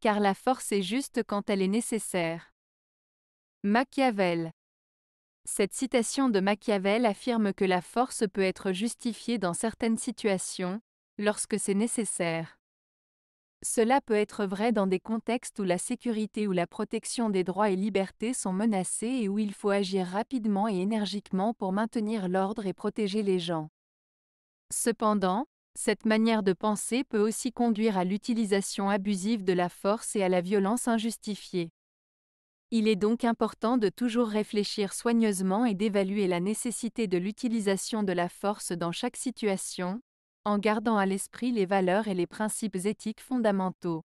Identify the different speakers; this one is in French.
Speaker 1: car la force est juste quand elle est nécessaire. Machiavel Cette citation de Machiavel affirme que la force peut être justifiée dans certaines situations, lorsque c'est nécessaire. Cela peut être vrai dans des contextes où la sécurité ou la protection des droits et libertés sont menacées et où il faut agir rapidement et énergiquement pour maintenir l'ordre et protéger les gens. Cependant, cette manière de penser peut aussi conduire à l'utilisation abusive de la force et à la violence injustifiée. Il est donc important de toujours réfléchir soigneusement et d'évaluer la nécessité de l'utilisation de la force dans chaque situation, en gardant à l'esprit les valeurs et les principes éthiques fondamentaux.